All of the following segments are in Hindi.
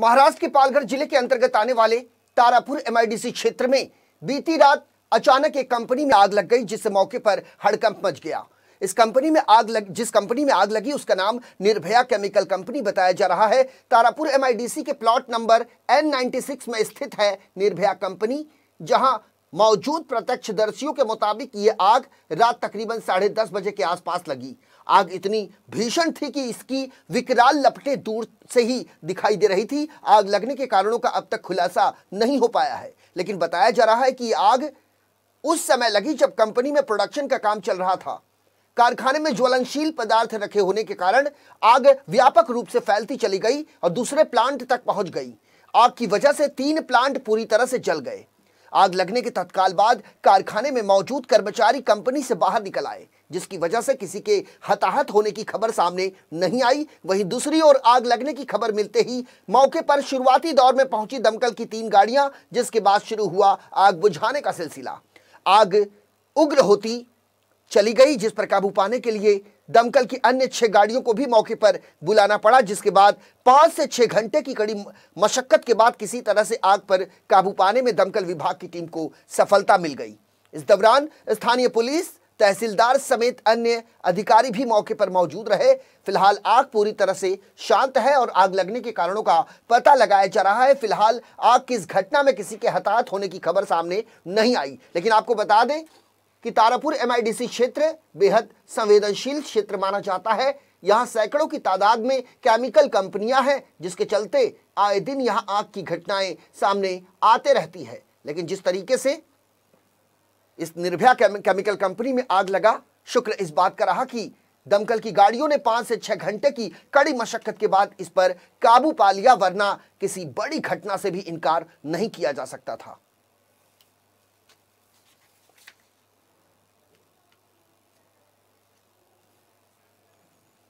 महाराष्ट्र के पालघर जिले के अंतर्गत आने वाले तारापुर एमआईडीसी क्षेत्र में बीती रात अचानक एक कंपनी में आग लग गई जिससे मौके पर हड़कंप मच गया इस कंपनी में आग लग जिस कंपनी में आग लगी उसका नाम निर्भया केमिकल कंपनी बताया जा रहा है तारापुर एमआईडीसी के प्लॉट नंबर एन में स्थित है निर्भया कंपनी जहां मौजूद प्रत्यक्षदर्शियों के मुताबिक ये आग रात तकरीबन साढ़े दस बजे के आसपास लगी आग इतनी भीषण थी कि इसकी विकराल लपटें दूर से ही दिखाई दे रही थी आग लगने के कारणों का अब तक खुलासा नहीं हो पाया है लेकिन बताया जा रहा है कि आग उस समय लगी जब कंपनी में प्रोडक्शन का काम चल रहा था कारखाने में ज्वलनशील पदार्थ रखे होने के कारण आग व्यापक रूप से फैलती चली गई और दूसरे प्लांट तक पहुंच गई आग की वजह से तीन प्लांट पूरी तरह से जल गए आग लगने के तत्काल बाद कारखाने में मौजूद कर्मचारी कंपनी से बाहर निकल आए जिसकी वजह से किसी के हताहत होने की खबर सामने नहीं आई वहीं दूसरी ओर आग लगने की खबर मिलते ही मौके पर शुरुआती दौर में पहुंची दमकल की तीन गाड़ियां जिसके बाद शुरू हुआ आग बुझाने का सिलसिला आग उग्र होती चली गई जिस पर काबू पाने के लिए दमकल की अन्य छह गाड़ियों को भी मौके पर बुलाना पड़ा जिसके बाद पांच से छह घंटे की कड़ी मशक्क़त के बाद किसी तरह से आग पर काबू पाने में दमकल विभाग की टीम को सफलता मिल गई इस दौरान स्थानीय पुलिस तहसीलदार समेत अन्य अधिकारी भी मौके पर मौजूद रहे फिलहाल आग पूरी तरह से शांत है और आग लगने के कारणों का पता लगाया जा रहा है फिलहाल आग की इस घटना में किसी के हताहत होने की खबर सामने नहीं आई लेकिन आपको बता दें कि तारापुर एमआईडीसी क्षेत्र बेहद संवेदनशील क्षेत्र माना जाता है यहाँ सैकड़ों की तादाद में केमिकल कंपनियां हैं जिसके चलते आए दिन यहाँ आग की घटनाएं सामने आते रहती है लेकिन जिस तरीके से इस निर्भया केमिकल कंपनी में आग लगा शुक्र इस बात का रहा कि दमकल की गाड़ियों ने पांच से छह घंटे की कड़ी मशक्कत के बाद इस पर काबू पा लिया वरना किसी बड़ी घटना से भी इनकार नहीं किया जा सकता था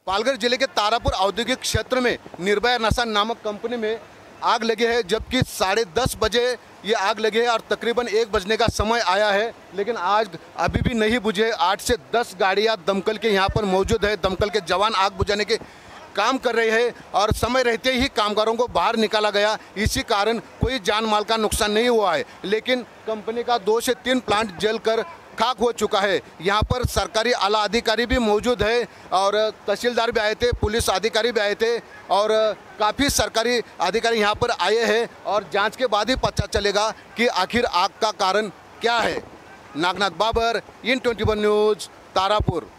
पालघर जिले के तारापुर औद्योगिक क्षेत्र में निर्भया नशा नामक कंपनी में आग लगी है जबकि साढ़े दस बजे ये आग लगी है और तकरीबन एक बजने का समय आया है लेकिन आज अभी भी नहीं बुझे आठ से दस गाड़ियाँ दमकल के यहाँ पर मौजूद है दमकल के जवान आग बुझाने के काम कर रहे हैं और समय रहते ही कामगारों को बाहर निकाला गया इसी कारण कोई जान माल का नुकसान नहीं हुआ है लेकिन कंपनी का दो से तीन प्लांट जल खाक हो चुका है यहाँ पर सरकारी आला अधिकारी भी मौजूद है और तहसीलदार भी आए थे पुलिस अधिकारी भी आए थे और काफ़ी सरकारी अधिकारी यहाँ पर आए हैं और जांच के बाद ही पता चलेगा कि आखिर आग का कारण क्या है Nagnath Babar in twenty news Tarapur